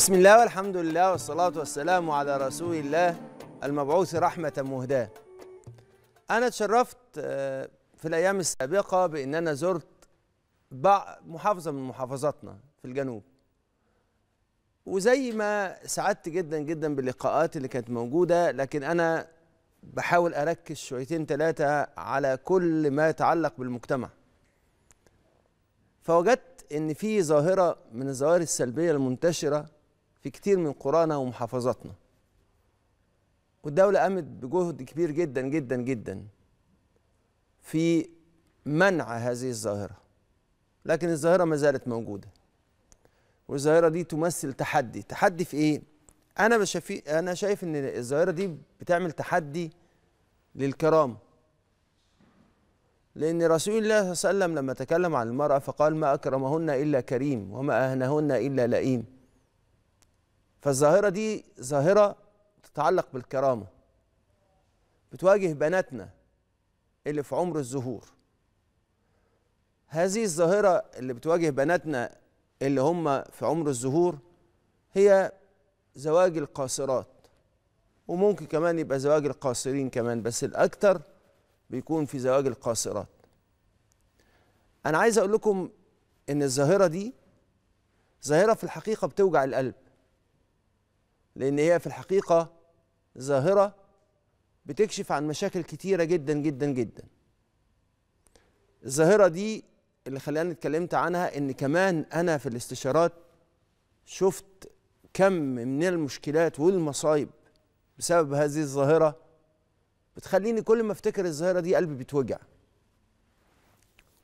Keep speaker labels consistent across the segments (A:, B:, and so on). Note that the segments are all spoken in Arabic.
A: بسم الله والحمد لله والصلاة والسلام على رسول الله المبعوث رحمة مهداة أنا اتشرفت آه، في الأيام السابقة بأن أنا زرت محافظة من محافظاتنا في الجنوب وزي ما سعدت جدا جدا باللقاءات اللي كانت موجودة لكن أنا بحاول أركز شويتين ثلاثة على كل ما يتعلق بالمجتمع فوجدت إن في ظاهرة من الظواهر السلبية المنتشرة في كتير من قرانا ومحافظاتنا والدولة قامت بجهد كبير جدا جدا جدا في منع هذه الظاهرة لكن الظاهرة ما زالت موجودة والظاهرة دي تمثل تحدي تحدي في إيه؟ أنا بشفي أنا شايف إن الظاهرة دي بتعمل تحدي للكرامة لأن رسول الله صلى الله عليه وسلم لما تكلم عن المرأة فقال ما أكرمهن إلا كريم وما أهنهن إلا لئيم فالظاهرة دي ظاهرة تتعلق بالكرامة بتواجه بناتنا اللي في عمر الزهور هذه الظاهرة اللي بتواجه بناتنا اللي هم في عمر الزهور هي زواج القاصرات وممكن كمان يبقى زواج القاصرين كمان بس الأكثر بيكون في زواج القاصرات أنا عايز أقول لكم إن الظاهرة دي ظاهرة في الحقيقة بتوجع القلب لأن هي في الحقيقة ظاهرة بتكشف عن مشاكل كتيرة جدا جدا جدا الظاهرة دي اللي خلاني اتكلمت عنها إن كمان أنا في الاستشارات شفت كم من المشكلات والمصايب بسبب هذه الظاهرة بتخليني كل ما افتكر الظاهرة دي قلبي بيتوجع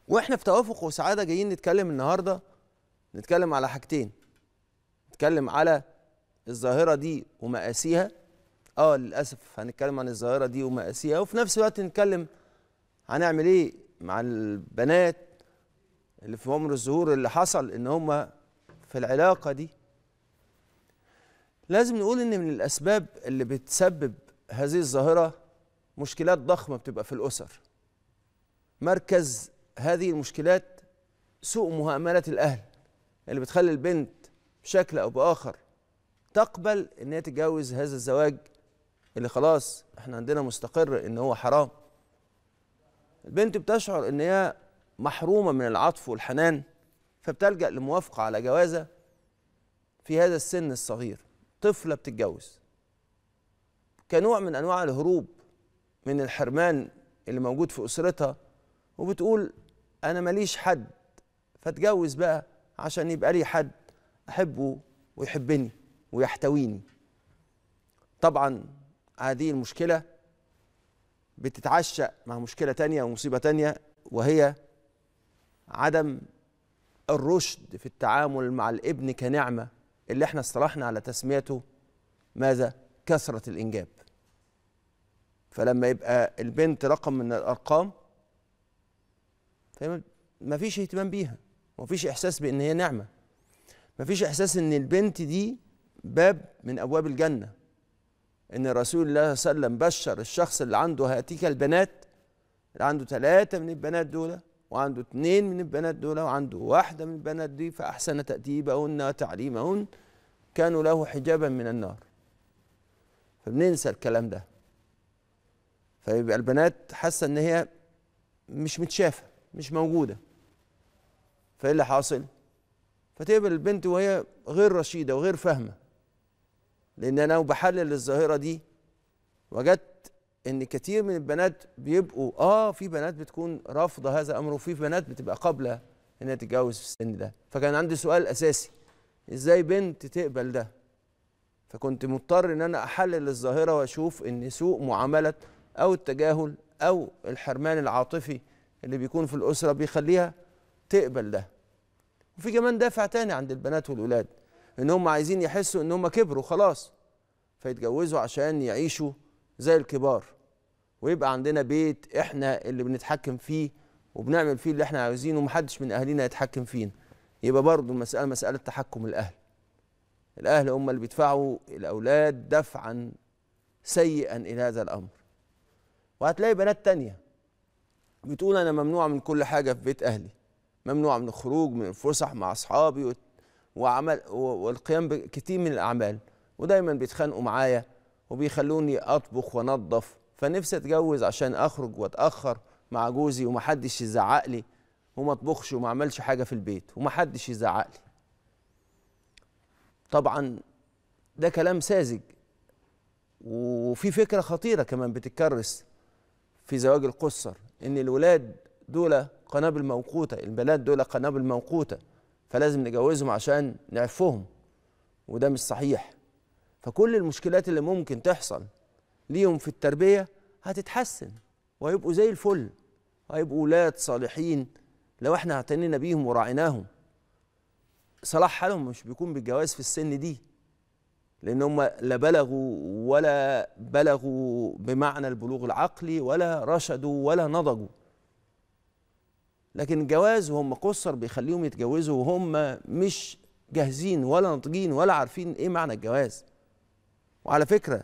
A: واحنا في توافق وسعادة جايين نتكلم النهاردة نتكلم على حاجتين نتكلم على الظاهره دي ومقاسيها اه للاسف هنتكلم عن الظاهره دي ومقاسيها وفي نفس الوقت نتكلم هنعمل ايه مع البنات اللي في عمر الزهور اللي حصل ان هم في العلاقه دي لازم نقول ان من الاسباب اللي بتسبب هذه الظاهره مشكلات ضخمه بتبقى في الاسر مركز هذه المشكلات سوء مهامله الاهل اللي بتخلي البنت بشكل او باخر تقبل ان هي تتجوز هذا الزواج اللي خلاص احنا عندنا مستقر ان هو حرام البنت بتشعر ان هي محرومه من العطف والحنان فبتلجا لموافقه على جوازه في هذا السن الصغير طفله بتتجوز كنوع من انواع الهروب من الحرمان اللي موجود في اسرتها وبتقول انا ماليش حد فاتجوز بقى عشان يبقى لي حد احبه ويحبني ويحتويني طبعا هذه المشكلة بتتعشق مع مشكلة تانية ومصيبة تانية وهي عدم الرشد في التعامل مع الابن كنعمة اللي احنا اصطلحنا على تسميته ماذا؟ كثرة الإنجاب فلما يبقى البنت رقم من الأرقام فما فيش اهتمام بيها فيش إحساس بأن هي نعمة ما فيش إحساس أن البنت دي باب من ابواب الجنه ان رسول الله صلى الله عليه وسلم بشر الشخص اللي عنده هاتيك البنات اللي عنده ثلاثه من البنات دول وعنده اثنين من البنات دول وعنده واحده من البنات دي فاحسن تاديبهن وتعليمهن كانوا له حجابا من النار فبننسى الكلام ده فيبقى البنات حاسه ان هي مش متشافه مش موجوده فايه اللي حاصل فتقبل البنت وهي غير رشيده وغير فاهمه لان انا وبحلل الظاهره دي وجدت ان كتير من البنات بيبقوا اه في بنات بتكون رافضه هذا الامر وفي بنات بتبقى قابله انها تتجوز في السن ده فكان عندي سؤال اساسي ازاي بنت تقبل ده فكنت مضطر ان انا احلل الظاهره واشوف ان سوء معامله او التجاهل او الحرمان العاطفي اللي بيكون في الاسره بيخليها تقبل ده وفي كمان دافع تاني عند البنات والولاد ان هم عايزين يحسوا ان هم كبروا خلاص فيتجوزوا عشان يعيشوا زي الكبار ويبقى عندنا بيت احنا اللي بنتحكم فيه وبنعمل فيه اللي احنا عايزينه ومحدش من اهالينا يتحكم فينا يبقى برضه المساله مساله تحكم الاهل الاهل هم اللي بيدفعوا الاولاد دفعا سيئا الى هذا الامر وهتلاقي بنات تانية بتقول انا ممنوعه من كل حاجه في بيت اهلي ممنوعه من الخروج من الفسح مع اصحابي وعمل والقيام بكتير من الاعمال ودايما بيتخانقوا معايا وبيخلوني اطبخ وانظف فنفسي اتجوز عشان اخرج واتاخر مع جوزي ومحدش يزعق لي وما اطبخش وما اعملش حاجه في البيت ومحدش يزعق لي طبعا ده كلام ساذج وفي فكره خطيره كمان بتتكرس في زواج القصر ان الولاد دول قنابل موقوته البنات دول قنابل موقوته فلازم نجوزهم عشان نعفهم وده مش صحيح فكل المشكلات اللي ممكن تحصل ليهم في التربية هتتحسن وهيبقوا زي الفل وهيبقوا ولاد صالحين لو احنا اعتنينا بيهم وراعيناهم صلاح حالهم مش بيكون بالجواز في السن دي لان هم لا بلغوا ولا بلغوا بمعنى البلوغ العقلي ولا رشدوا ولا نضجوا لكن الجواز وهم قصر بيخليهم يتجوزوا وهم مش جاهزين ولا ناضجين ولا عارفين ايه معنى الجواز وعلى فكره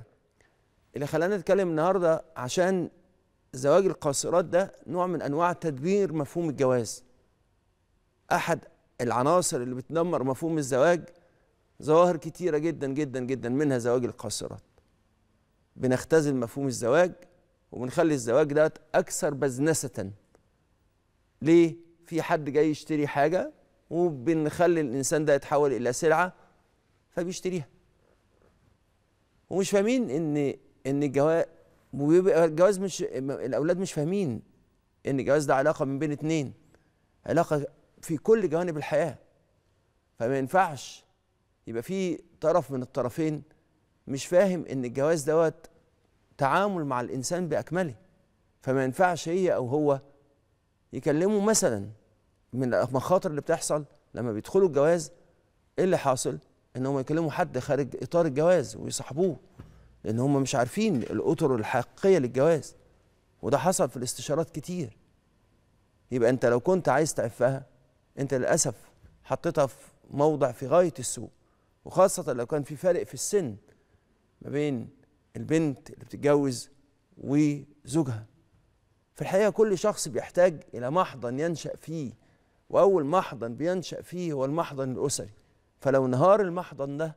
A: اللي خلانا نتكلم النهارده عشان زواج القاصرات ده نوع من انواع تدمير مفهوم الجواز احد العناصر اللي بتدمر مفهوم الزواج ظواهر كتيره جدا جدا جدا منها زواج القاصرات بنختزل مفهوم الزواج وبنخلي الزواج ده اكثر بزنسه ليه في حد جاي يشتري حاجه وبنخلي الانسان ده يتحول الى سلعه فبيشتريها ومش فاهمين ان ان الجواز وبيبقى الجواز مش الاولاد مش فاهمين ان الجواز ده علاقه من بين اتنين علاقه في كل جوانب الحياه فما ينفعش يبقى في طرف من الطرفين مش فاهم ان الجواز دوت تعامل مع الانسان باكمله فما ينفعش هي او هو يكلموا مثلا من المخاطر اللي بتحصل لما بيدخلوا الجواز ايه اللي حاصل ان هم يكلموا حد خارج اطار الجواز ويصاحبوه لان هم مش عارفين الاطر الحقيقيه للجواز وده حصل في الاستشارات كتير يبقى انت لو كنت عايز تعفها انت للاسف حطيتها في موضع في غايه السوء وخاصه لو كان في فارق في السن ما بين البنت اللي بتتجوز وزوجها في الحقيقه كل شخص بيحتاج الى محضن ينشا فيه واول محضن بينشا فيه هو المحضن الاسري فلو انهار المحضن ده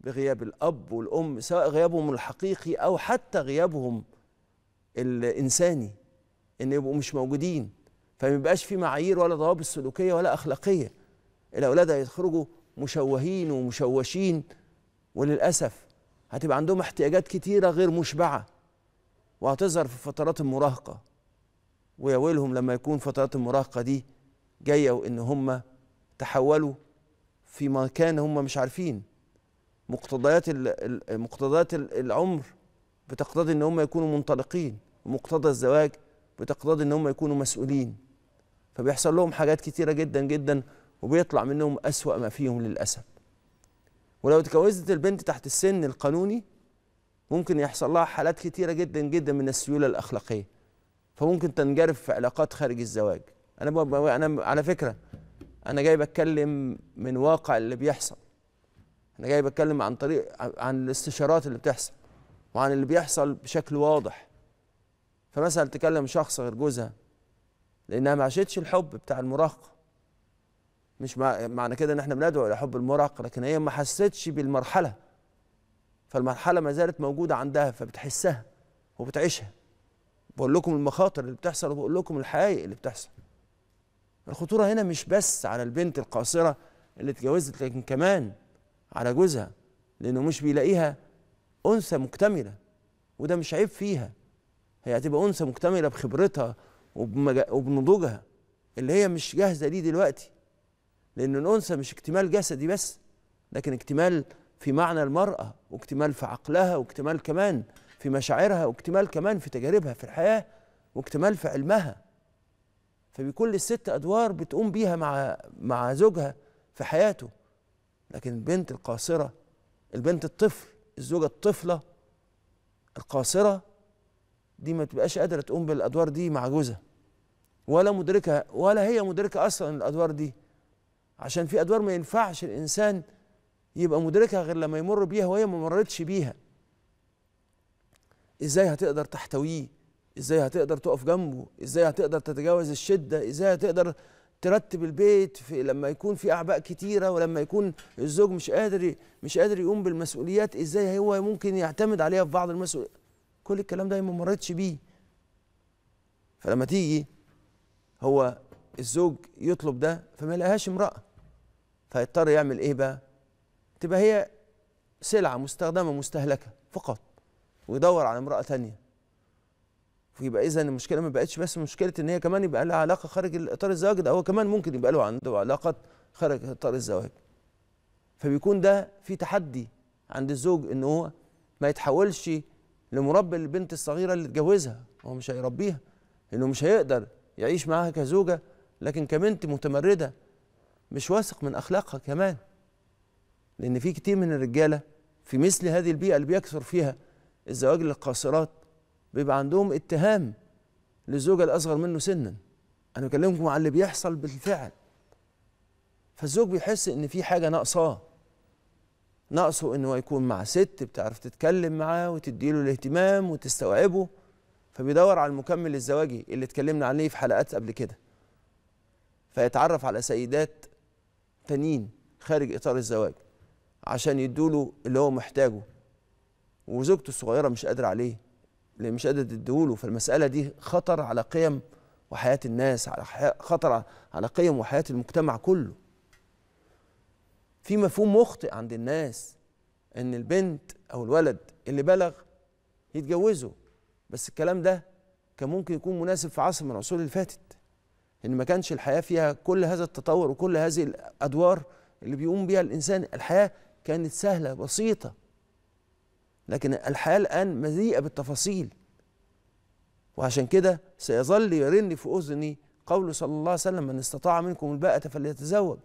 A: بغياب الاب والام سواء غيابهم الحقيقي او حتى غيابهم الانساني ان يبقوا مش موجودين فما يبقاش في معايير ولا ضوابط سلوكيه ولا اخلاقيه الاولاد هيخرجوا مشوهين ومشوشين وللاسف هتبقى عندهم احتياجات كتيره غير مشبعه وهتظهر في فترات المراهقه ويا ويلهم لما يكون فترات المراهقه دي جايه وان هم تحولوا في مكان هم مش عارفين مقتضيات مقتضيات العمر بتقتضي ان هم يكونوا منطلقين ومقتضى الزواج بتقتضي ان هم يكونوا مسؤولين فبيحصل لهم حاجات كتيره جدا جدا وبيطلع منهم اسوا ما فيهم للاسف ولو اتجوزت البنت تحت السن القانوني ممكن يحصل لها حالات كتيرة جدا جدا من السيولة الأخلاقية فممكن تنجرف في علاقات خارج الزواج أنا أنا على فكرة أنا جاي بتكلم من واقع اللي بيحصل أنا جاي بتكلم عن طريق عن الاستشارات اللي بتحصل وعن اللي بيحصل بشكل واضح فمثلا تكلم شخص غير جوزها لأنها ما عشتش الحب بتاع المراهقة مش معنى كده إن إحنا بندعو إلى حب المراهقة لكن هي ما حستش بالمرحلة فالمرحله ما زالت موجوده عندها فبتحسها وبتعيشها بقول لكم المخاطر اللي بتحصل وبقول لكم الحقائق اللي بتحصل الخطوره هنا مش بس على البنت القاصره اللي اتجوزت لكن كمان على جوزها لانه مش بيلاقيها انثى مكتمله وده مش عيب فيها هي هتبقى انثى مكتمله بخبرتها وبنضوجها اللي هي مش جاهزه ليه دلوقتي لان الانثى مش اكتمال جسدي بس لكن اكتمال في معنى المراه واكتمال في عقلها واكتمال كمان في مشاعرها واكتمال كمان في تجاربها في الحياة واكتمال في علمها فبيكون الست أدوار بتقوم بيها مع مع زوجها في حياته لكن البنت القاصرة البنت الطفل الزوجة الطفلة القاصرة دي ما تبقاش قادرة تقوم بالأدوار دي مع جوزها ولا مدركة ولا هي مدركة أصلا الأدوار دي عشان في أدوار ما ينفعش الإنسان يبقى مدركها غير لما يمر بيها وهي ما مرتش بيها ازاي هتقدر تحتويه ازاي هتقدر تقف جنبه ازاي هتقدر تتجاوز الشده ازاي هتقدر ترتب البيت في لما يكون في اعباء كتيره ولما يكون الزوج مش قادر مش قادر يقوم بالمسؤوليات ازاي هو ممكن يعتمد عليها في بعض المسؤوليات كل الكلام ده ما مرتش بيه فلما تيجي هو الزوج يطلب ده فما لقاهاش امراه فيضطر يعمل ايه بقى تبقى هي سلعة مستخدمة مستهلكة فقط ويدور على امرأة تانية ويبقى إذا المشكلة ما بقتش بس مشكلة إن هي كمان يبقى لها علاقة خارج إطار الزواج ده هو كمان ممكن يبقى له عنده علاقات خارج إطار الزواج فبيكون ده في تحدي عند الزوج إن هو ما يتحولش لمربي البنت الصغيرة اللي اتجوزها هو مش هيربيها إنه مش هيقدر يعيش معاها كزوجة لكن كبنت متمردة مش واثق من أخلاقها كمان لأن في كتير من الرجالة في مثل هذه البيئة اللي بيكثر فيها الزواج للقاصرات بيبقى عندهم اتهام للزوجة الأصغر منه سنا أنا بكلمكم على اللي بيحصل بالفعل فالزوج بيحس إن في حاجة ناقصاه ناقصه إن هو يكون مع ست بتعرف تتكلم معاه وتديله الاهتمام وتستوعبه فبيدور على المكمل الزواجي اللي اتكلمنا عليه في حلقات قبل كده فيتعرف على سيدات تانيين خارج إطار الزواج عشان يدوله اللي هو محتاجه وزوجته الصغيرة مش قادرة عليه اللي مش قادرة تديهوله فالمسألة دي خطر على قيم وحياة الناس على خطر على قيم وحياة المجتمع كله في مفهوم مخطئ عند الناس ان البنت او الولد اللي بلغ يتجوزه بس الكلام ده كان ممكن يكون مناسب في عصر من العصور اللي فاتت ان ما كانش الحياه فيها كل هذا التطور وكل هذه الادوار اللي بيقوم بيها الانسان الحياه كانت سهلة بسيطة لكن الحياة الآن مليئة بالتفاصيل وعشان كده سيظل يرن في أذني قوله صلى الله عليه وسلم من استطاع منكم الباءة فليتزوج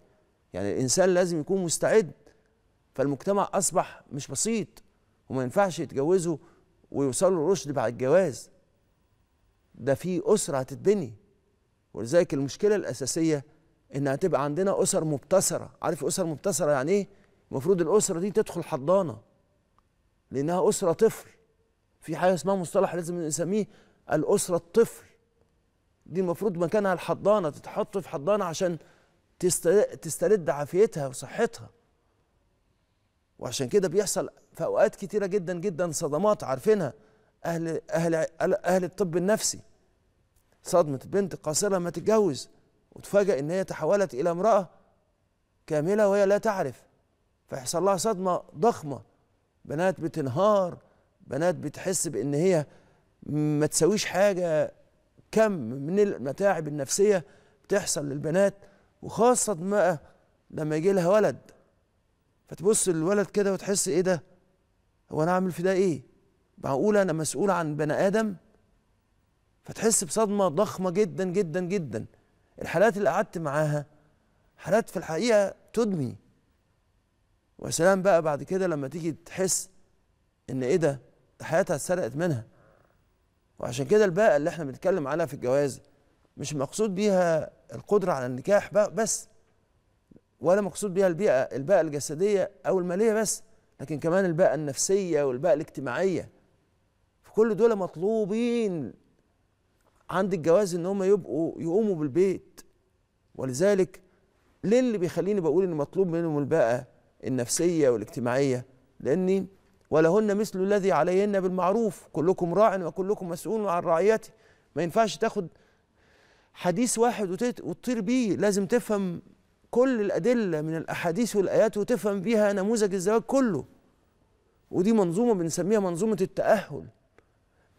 A: يعني الإنسان لازم يكون مستعد فالمجتمع أصبح مش بسيط وما ينفعش يتجوزوا ويوصلوا الرشد بعد الجواز ده في أسرة هتتبني ولذلك المشكلة الأساسية إن هتبقى عندنا أسر مبتسرة عارف أسر مبتسرة يعني إيه؟ المفروض الاسره دي تدخل حضانه لانها اسره طفل في حاجه اسمها مصطلح لازم نسميه الاسره الطفل دي المفروض مكانها الحضانه تتحط في حضانه عشان تسترد عافيتها وصحتها وعشان كده بيحصل في اوقات كتيره جدا جدا صدمات عارفينها اهل اهل اهل الطب النفسي صدمه بنت قاصره ما تتجوز وتفاجئ ان هي تحولت الى امراه كامله وهي لا تعرف فيحصل لها صدمه ضخمه بنات بتنهار بنات بتحس بان هي ما تسويش حاجه كم من المتاعب النفسيه بتحصل للبنات وخاصه بقى لما يجي لها ولد فتبص للولد كده وتحس ايه ده هو انا عامل في ده ايه معقوله انا مسؤول عن بني ادم فتحس بصدمه ضخمه جدا جدا جدا الحالات اللي قعدت معاها حالات في الحقيقه تدمي وسلام بقى بعد كده لما تيجي تحس ان ايه ده حياتها اتسرقت منها وعشان كده الباقة اللي احنا بنتكلم عليها في الجواز مش مقصود بيها القدرة على النكاح بقى بس ولا مقصود بيها البيئة الباقة الجسدية أو المالية بس لكن كمان الباقة النفسية والباقة الاجتماعية فكل دول مطلوبين عند الجواز ان هم يبقوا يقوموا بالبيت ولذلك ليه اللي بيخليني بقول ان مطلوب منهم الباقة النفسية والاجتماعية لأني ولهن مثل الذي عليهن بالمعروف كلكم راع وكلكم مسؤول عن رعيته ما ينفعش تاخد حديث واحد وتطير بيه لازم تفهم كل الأدلة من الأحاديث والآيات وتفهم بيها نموذج الزواج كله ودي منظومة بنسميها منظومة التأهل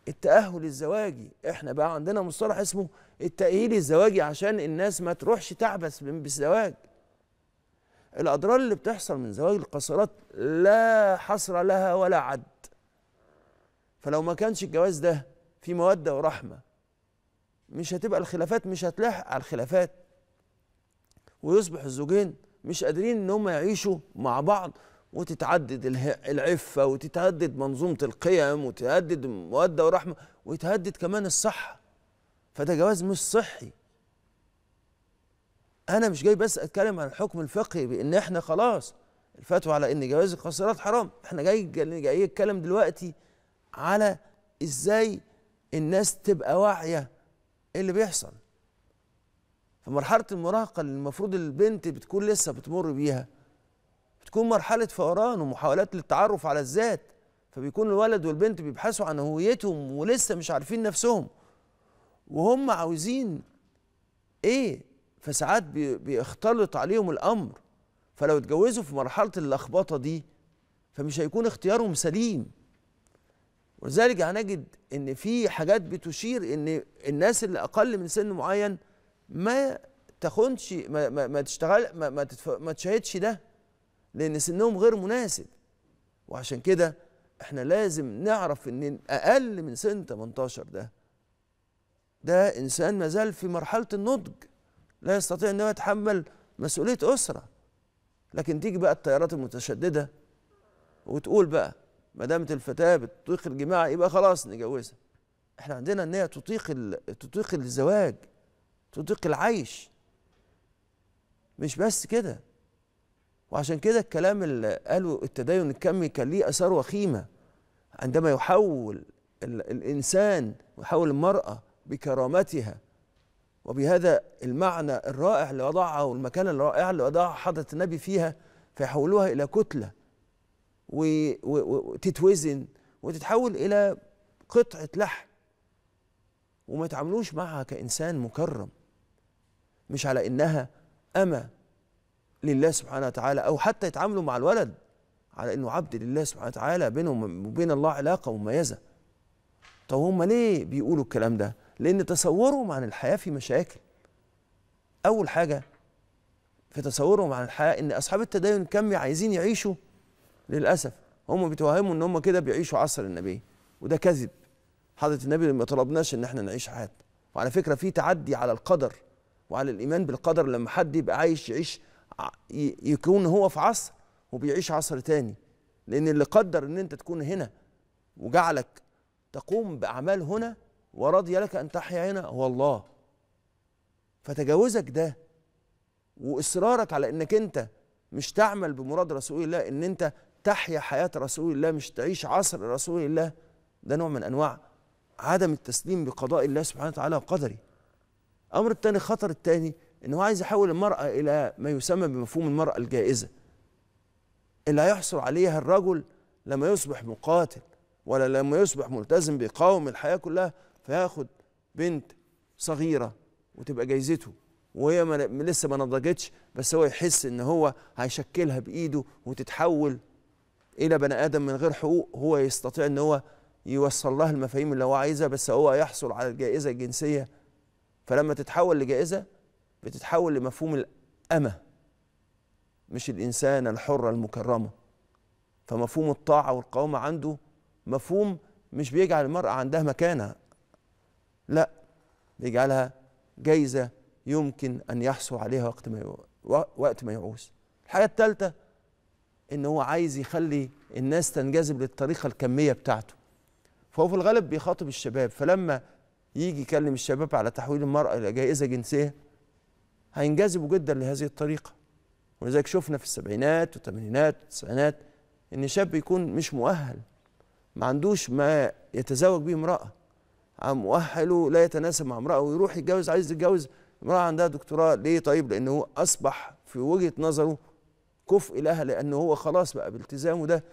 A: التأهل الزواجي احنا بقى عندنا مصطلح اسمه التأهيل الزواجي عشان الناس ما تروحش تعبس بالزواج الأضرار اللي بتحصل من زواج القاصرات لا حصر لها ولا عد فلو ما كانش الجواز ده في مودة ورحمة مش هتبقى الخلافات مش هتلاحق على الخلافات ويصبح الزوجين مش قادرين ان هم يعيشوا مع بعض وتتعدد العفة وتتعدد منظومة القيم وتتعدد مودة ورحمة ويتهدد كمان الصحة فده جواز مش صحي انا مش جاي بس اتكلم عن الحكم الفقهي بان احنا خلاص الفتوى على ان جواز القاصرات حرام احنا جاي جاي اتكلم دلوقتي على ازاي الناس تبقى واعيه ايه اللي بيحصل في مرحله المراهقه اللي المفروض البنت بتكون لسه بتمر بيها بتكون مرحله فوران ومحاولات للتعرف على الذات فبيكون الولد والبنت بيبحثوا عن هويتهم ولسه مش عارفين نفسهم وهم عاوزين ايه فساعات بيختلط عليهم الامر فلو اتجوزوا في مرحله اللخبطه دي فمش هيكون اختيارهم سليم ولذلك هنجد ان في حاجات بتشير ان الناس اللي اقل من سن معين ما تاخدش ما, ما, ما تشتغل ما, ما, تتف... ما تشاهدش ده لان سنهم غير مناسب وعشان كده احنا لازم نعرف ان اقل من سن 18 ده ده انسان مازال في مرحله النضج لا يستطيع ان هو يتحمل مسؤوليه اسره لكن تيجي بقى التيارات المتشدده وتقول بقى ما دامت الفتاه بتطيق الجماع يبقى خلاص نجوزها احنا عندنا ان هي تطيق تطيق الزواج تطيق العيش مش بس كده وعشان كده الكلام اللي قاله التدين الكمي كان ليه اثار وخيمه عندما يحول الانسان يحول المراه بكرامتها وبهذا المعنى الرائع اللي وضعها والمكانة الرائعة اللي وضعها حضرة النبي فيها فيحولوها إلى كتلة وتتوزن وتتحول إلى قطعة لحم وما يتعاملوش معها كإنسان مكرم مش على إنها اما لله سبحانه وتعالى أو حتى يتعاملوا مع الولد على إنه عبد لله سبحانه وتعالى بينهم وبين الله علاقة مميزة طب هم ليه بيقولوا الكلام ده؟ لأن تصورهم عن الحياة في مشاكل أول حاجة في تصورهم عن الحياة إن أصحاب التدين الكمي عايزين يعيشوا للأسف هم بيتوهموا إن هم كده بيعيشوا عصر النبي وده كذب حضرة النبي ما طلبناش إن إحنا نعيش حياتنا وعلى فكرة في تعدي على القدر وعلى الإيمان بالقدر لما حد يبقى عايش يعيش يكون هو في عصر وبيعيش عصر تاني لأن اللي قدر إن أنت تكون هنا وجعلك تقوم بأعمال هنا ورضي لك أن تحيا هنا هو الله فتجاوزك ده وإصرارك على أنك أنت مش تعمل بمراد رسول الله أن أنت تحيا حياة رسول الله مش تعيش عصر رسول الله ده نوع من أنواع عدم التسليم بقضاء الله سبحانه وتعالى وقدره الأمر الثاني خطر الثاني أنه عايز يحول المرأة إلى ما يسمى بمفهوم المرأة الجائزة اللي هيحصل عليها الرجل لما يصبح مقاتل ولا لما يصبح ملتزم بقوم الحياة كلها فياخد بنت صغيره وتبقى جايزته وهي ما لسه ما نضجتش بس هو يحس ان هو هيشكلها بايده وتتحول الى بني ادم من غير حقوق هو يستطيع ان هو يوصل لها المفاهيم اللي هو عايزها بس هو يحصل على الجائزه الجنسيه فلما تتحول لجائزه بتتحول لمفهوم الامه مش الانسانه الحره المكرمه فمفهوم الطاعه والقوامه عنده مفهوم مش بيجعل المراه عندها مكانه لا بيجعلها جايزة يمكن أن يحصل عليها وقت ما وقت ما يعوز الحاجة الثالثة إن هو عايز يخلي الناس تنجذب للطريقة الكمية بتاعته فهو في الغالب بيخاطب الشباب فلما يجي يكلم الشباب على تحويل المرأة إلى جائزة جنسية هينجذبوا جدا لهذه الطريقة ولذلك شفنا في السبعينات والثمانينات والتسعينات إن شاب يكون مش مؤهل ما عندوش ما يتزوج به امرأة عم مؤهله لا يتناسب مع امرأة ويروح يتجوز عايز يتجوز امرأة عندها دكتوراه ليه طيب لأن هو أصبح في وجهة نظره كفء لها لأن هو خلاص بقى بالتزامه ده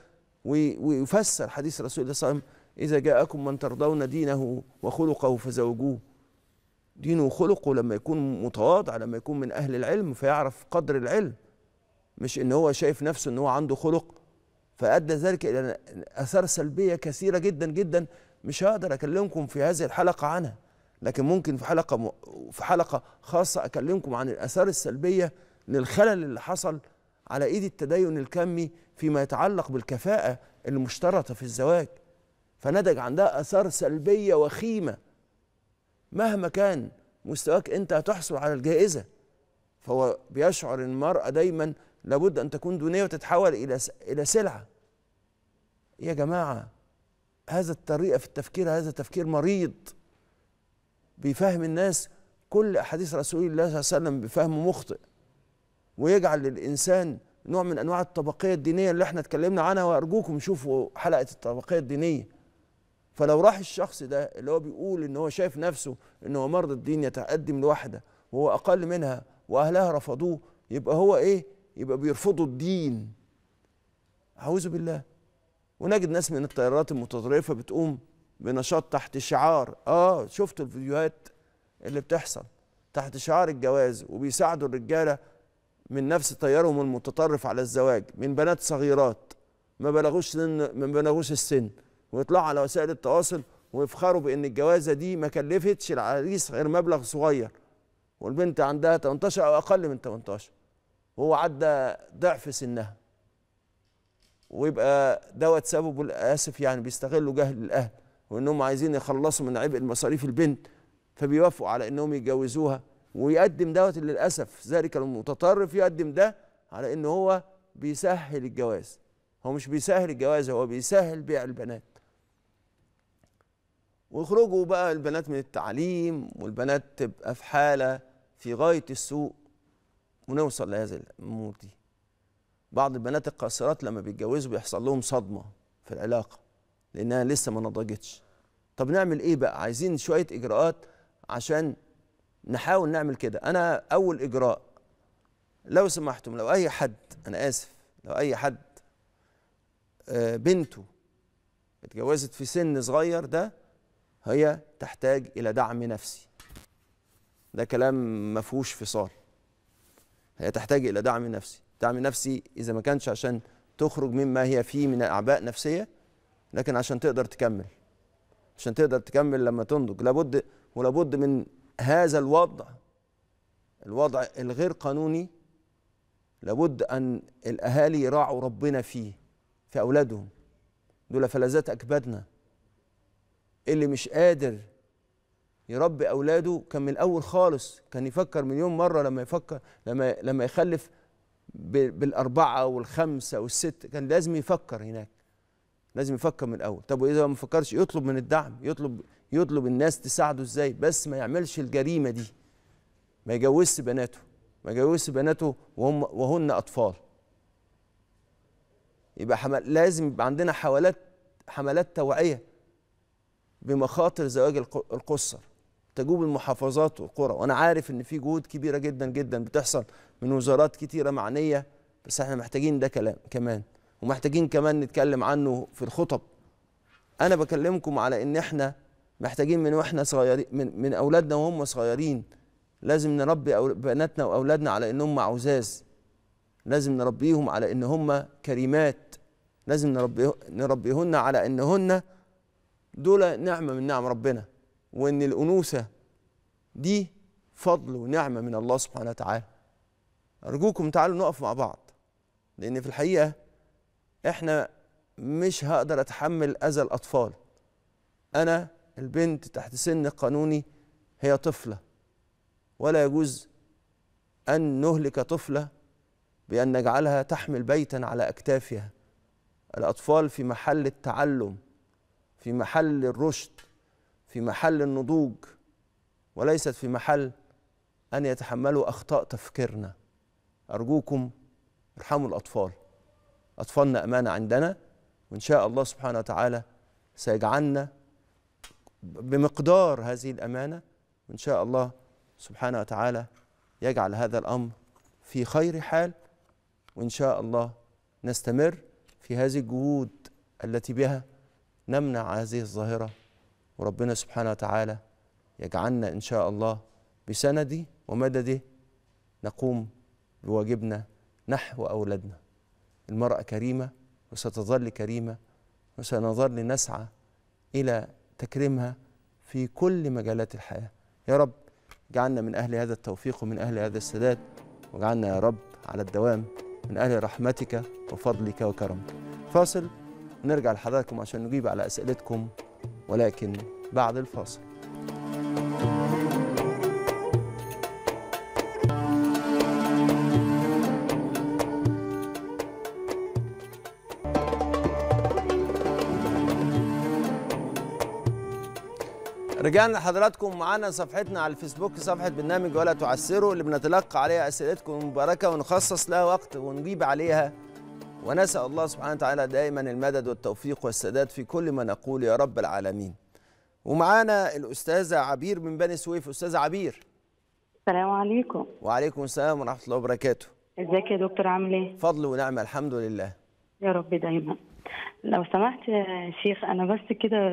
A: ويفسر حديث رسول الله صلى الله عليه وسلم إذا جاءكم من ترضون دينه وخلقه فزوجوه دينه وخلقه لما يكون متواضع لما يكون من أهل العلم فيعرف قدر العلم مش إن هو شايف نفسه إن هو عنده خلق فأدى ذلك إلى آثار سلبية كثيرة جدا جدا مش هقدر اكلمكم في هذه الحلقه عنها لكن ممكن في حلقه م... في حلقه خاصه اكلمكم عن الاثار السلبيه للخلل اللي حصل على ايد التدين الكمي فيما يتعلق بالكفاءه المشترطه في الزواج فنتج عندها اثار سلبيه وخيمه مهما كان مستواك انت هتحصل على الجائزه فهو بيشعر المراه دايما لابد ان تكون دونيه وتتحول الى الى سلعه يا جماعه هذا الطريقة في التفكير هذا تفكير مريض بيفهم الناس كل أحاديث رسول الله صلى الله عليه وسلم بفهم مخطئ ويجعل للإنسان نوع من أنواع الطبقية الدينية اللي احنا اتكلمنا عنها وأرجوكم شوفوا حلقة الطبقية الدينية فلو راح الشخص ده اللي هو بيقول إن هو شايف نفسه إن هو مرض الدين يتقدم لوحده وهو أقل منها وأهلها رفضوه يبقى هو إيه؟ يبقى بيرفضوا الدين أعوذ بالله ونجد ناس من التيارات المتطرفه بتقوم بنشاط تحت شعار اه شفتوا الفيديوهات اللي بتحصل تحت شعار الجواز وبيساعدوا الرجاله من نفس تيارهم المتطرف على الزواج من بنات صغيرات ما بلغوش سن ما بلغوش السن ويطلعوا على وسائل التواصل ويفخروا بان الجوازه دي ما كلفتش العريس غير مبلغ صغير والبنت عندها 18 او اقل من 18 وهو عدى ضعف سنها ويبقى دوت سببه للاسف يعني بيستغلوا جهل الاهل وانهم عايزين يخلصوا من عبء المصاريف البنت فبيوافقوا على انهم يتجوزوها ويقدم دوت للاسف ذلك المتطرف يقدم ده على ان هو بيسهل الجواز هو مش بيسهل الجواز هو بيسهل بيع البنات ويخرجوا بقى البنات من التعليم والبنات تبقى في حاله في غايه السوء ونوصل لهذه الامور دي بعض البنات القاصرات لما بيتجوزوا بيحصل لهم صدمه في العلاقه لانها لسه ما نضجتش طب نعمل ايه بقى عايزين شويه اجراءات عشان نحاول نعمل كده انا اول اجراء لو سمحتم لو اي حد انا اسف لو اي حد آه، بنته اتجوزت في سن صغير ده هي تحتاج الى دعم نفسي ده كلام ما فيهوش فصال هي تحتاج الى دعم نفسي دعم نفسي اذا ما كانش عشان تخرج مما هي فيه من اعباء نفسيه لكن عشان تقدر تكمل عشان تقدر تكمل لما تنضج لابد ولابد من هذا الوضع الوضع الغير قانوني لابد ان الاهالي يراعوا ربنا فيه في اولادهم دول فلذات اكبادنا اللي مش قادر يربي اولاده كان من الاول خالص كان يفكر مليون مره لما يفكر لما لما يخلف بالاربعه والخمسه والسته كان لازم يفكر هناك لازم يفكر من الاول طب واذا ما فكرش يطلب من الدعم يطلب يطلب الناس تساعده ازاي بس ما يعملش الجريمه دي ما يجوزش بناته ما يجوزش بناته وهم وهن اطفال يبقى حمل لازم يبقى عندنا حوالات حملات توعيه بمخاطر زواج القصر تجوب المحافظات والقرى وانا عارف ان في جهود كبيره جدا جدا بتحصل من وزارات كتيره معنيه بس احنا محتاجين ده كلام كمان ومحتاجين كمان نتكلم عنه في الخطب انا بكلمكم على ان احنا محتاجين من واحنا صغيرين من, من اولادنا وهم صغيرين لازم نربي بناتنا واولادنا على انهم عزاز لازم نربيهم على ان هم كريمات لازم نربيهن على انهن دول نعمه من نعم ربنا وان الانوثه دي فضل ونعمه من الله سبحانه وتعالى ارجوكم تعالوا نقف مع بعض لان في الحقيقه احنا مش هقدر اتحمل اذى الاطفال انا البنت تحت سن قانوني هي طفله ولا يجوز ان نهلك طفله بان نجعلها تحمل بيتا على اكتافها الاطفال في محل التعلم في محل الرشد في محل النضوج وليست في محل أن يتحملوا أخطاء تفكيرنا أرجوكم ارحموا الأطفال أطفالنا أمانة عندنا وإن شاء الله سبحانه وتعالى سيجعلنا بمقدار هذه الأمانة وإن شاء الله سبحانه وتعالى يجعل هذا الأمر في خير حال وإن شاء الله نستمر في هذه الجهود التي بها نمنع هذه الظاهرة وربنا سبحانه وتعالى يجعلنا إن شاء الله بسنده ومدده نقوم بواجبنا نحو أولادنا المرأة كريمة وستظل كريمة وسنظل نسعى إلى تكريمها في كل مجالات الحياة يا رب اجعلنا من أهل هذا التوفيق ومن أهل هذا السداد واجعلنا يا رب على الدوام من أهل رحمتك وفضلك وكرمك فاصل نرجع لحضراتكم عشان نجيب على أسئلتكم ولكن بعد الفاصل رجعنا لحضراتكم معانا صفحتنا على الفيسبوك صفحة برنامج ولا تعسروا اللي بنتلقى عليها أسئلتكم المباركة ونخصص لها وقت ونجيب عليها ونسأل الله سبحانه وتعالى دائما المدد والتوفيق والسداد في كل ما نقول يا رب العالمين ومعانا الأستاذة عبير من بني سويف أستاذة عبير السلام عليكم وعليكم السلام ورحمة الله وبركاته ازيك يا دكتور عامل ايه؟ فضل ونعمة الحمد لله يا رب دايما لو سمحت يا شيخ انا بس كده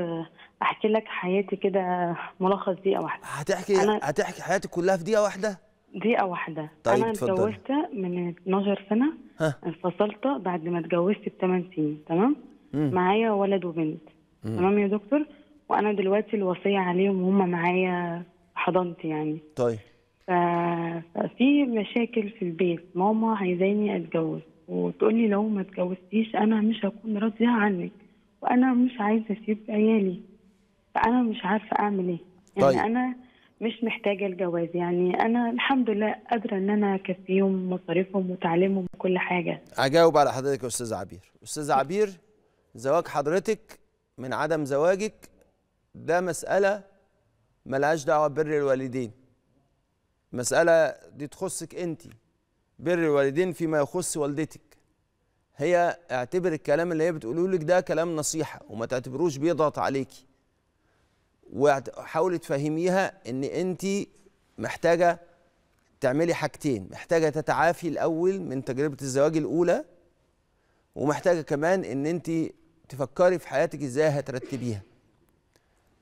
A: احكي لك حياتي كده ملخص دقيقه واحده هتحكي أنا... هتحكي حياتك كلها في دقيقه واحده دقيقة واحدة طيب أنا اتجوزت من 12 سنة ها. انفصلت بعد ما اتجوزت بثمان سنين تمام؟ مم. معايا ولد وبنت مم. تمام يا دكتور؟ وأنا دلوقتي الوصية عليهم وهم معايا حضانتي يعني طيب ففي مشاكل في البيت ماما عايزاني أتجوز وتقول لي لو ما اتجوزتيش أنا مش هكون راضية عنك وأنا مش عايزة أسيب عيالي فأنا مش عارفة أعمل إيه يعني طيب. أنا مش محتاجه الجواز يعني انا الحمد لله قادره ان انا اكفيهم مصاريفهم وتعليمهم وكل حاجه اجاوب على حضرتك يا استاذ عبير استاذ عبير زواج حضرتك من عدم زواجك ده مساله ملهاش دعوه ببر الوالدين مساله دي تخصك انت بر الوالدين فيما يخص والدتك هي اعتبر الكلام اللي هي بتقوله لك ده كلام نصيحه وما تعتبروش بيضغط عليكي وحاولي تفهميها ان انت محتاجه تعملي حاجتين محتاجه تتعافي الاول من تجربه الزواج الاولى ومحتاجه كمان ان انت تفكري في حياتك ازاي هترتبيها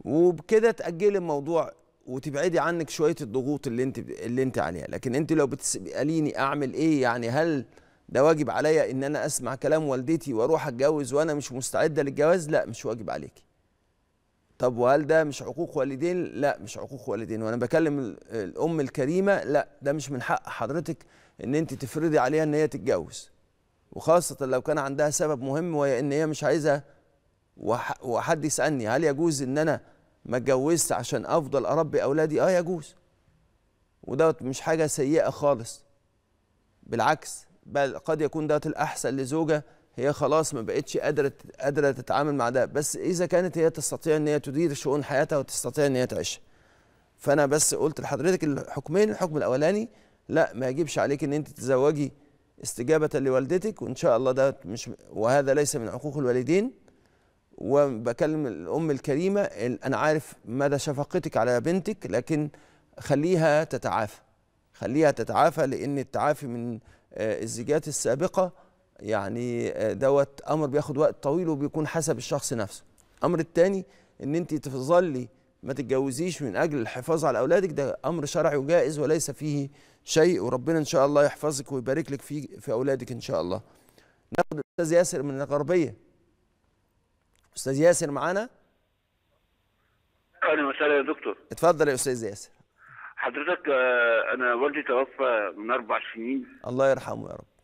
A: وبكده تاجلي الموضوع وتبعدي عنك شويه الضغوط اللي انت اللي انت عليها لكن انت لو بتساليني اعمل ايه يعني هل ده واجب عليا ان انا اسمع كلام والدتي واروح اتجوز وانا مش مستعده للجواز لا مش واجب عليكي طب وهل ده مش حقوق والدين؟ لا مش حقوق والدين وانا بكلم الام الكريمه لا ده مش من حق حضرتك ان انت تفرضي عليها ان هي تتجوز وخاصه لو كان عندها سبب مهم وهي ان هي مش عايزه وحد يسالني هل يجوز ان انا ما اتجوزت عشان افضل اربي اولادي؟ اه يجوز ودوت مش حاجه سيئه خالص بالعكس بل قد يكون دوت الاحسن لزوجه هي خلاص ما بقتش قادره قادره تتعامل مع ده بس اذا كانت هي تستطيع ان هي تدير شؤون حياتها وتستطيع ان هي تعيشها فانا بس قلت لحضرتك الحكمين الحكم الاولاني لا ما يجبش عليك ان انت تتزوجي استجابه لوالدتك وان شاء الله ده مش وهذا ليس من حقوق الوالدين وبكلم الام الكريمه انا عارف مدى شفقتك على بنتك لكن خليها تتعافى خليها تتعافى لان التعافي من آه، الزيجات السابقه يعني آه، دوت امر بياخد وقت طويل وبيكون حسب الشخص نفسه الامر الثاني ان انت تظلي ما تتجوزيش من اجل الحفاظ على اولادك ده امر شرعي وجائز وليس فيه شيء وربنا ان شاء الله يحفظك ويبارك لك في في اولادك ان شاء الله ناخد الاستاذ ياسر من الغربيه استاذ ياسر معانا اهلا وسهلا يا دكتور اتفضل يا استاذ ياسر حضرتك آه، انا والدي توفى من اربع سنين الله يرحمه يا رب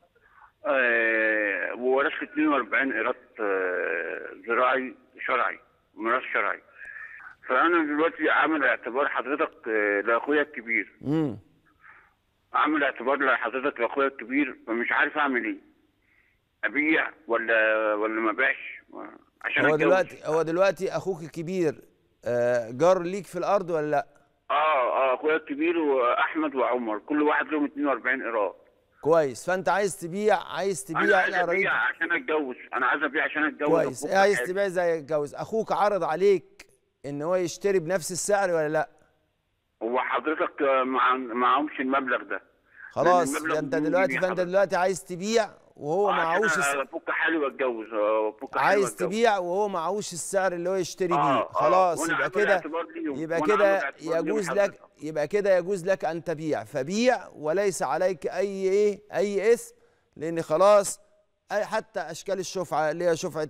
A: آه وورثت 42 ايراد آه، زراعي شرعي ميراث شرعي فانا دلوقتي عامل اعتبار حضرتك آه، لاخويا الكبير امم عامل اعتبار لحضرتك لاخويا الكبير فمش عارف اعمل ايه ابيع ولا ولا ما ابيعش عشان هو دلوقتي هو دلوقتي اخوك الكبير آه، جار ليك في الارض ولا لا اه اه اخويا الكبير واحمد وعمر كل واحد لهم 42 ايراد كويس فانت عايز تبيع عايز تبيع انا عايز ابيع عشان اتجوز انا عايز ابيع عشان اتجوز كويس ايه عايز تبيع زي اتجوز اخوك عرض عليك ان هو يشتري بنفس السعر ولا لا هو حضرتك مع معهمش المبلغ ده خلاص انت دلوقتي فانت دلوقتي عايز تبيع وهو آه، معهوش بكره حلوه اتجوز آه، واتجوز عايز تبيع وهو معهوش السعر اللي هو يشتري بيه آه، خلاص يبقى كده يبقى كده يجوز لك يبقى كده يجوز لك ان تبيع فبيع وليس عليك اي ايه اي اسم لان خلاص حتى اشكال الشفعه اللي هي شفعه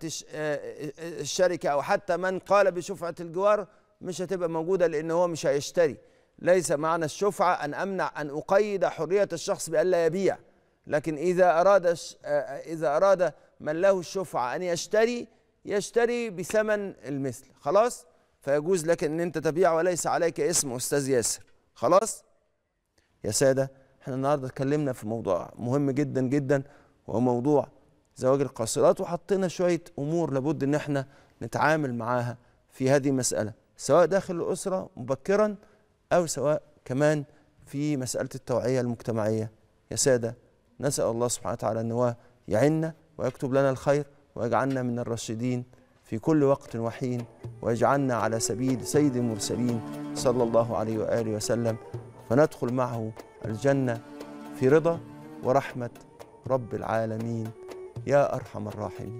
A: الشركه او حتى من قال بشفعه الجوار مش هتبقى موجوده لان هو مش هيشتري ليس معنى الشفعة أن أمنع أن أقيد حرية الشخص بألا يبيع لكن إذا أراد آه، آه، إذا أراد من له الشفعة أن يشتري يشتري بثمن المثل خلاص فيجوز لك أن أنت تبيع وليس عليك اسم أستاذ ياسر خلاص يا سادة احنا النهاردة اتكلمنا في موضوع مهم جدا جدا وهو موضوع زواج القاصرات وحطينا شوية أمور لابد أن احنا نتعامل معاها في هذه المسألة سواء داخل الأسرة مبكراً أو سواء كمان في مسألة التوعية المجتمعية يا سادة نسأل الله سبحانه وتعالى أن هو يعنا ويكتب لنا الخير ويجعلنا من الراشدين في كل وقت وحين ويجعلنا على سبيل سيد المرسلين صلى الله عليه وآله وسلم فندخل معه الجنة في رضا ورحمة رب العالمين يا أرحم الراحمين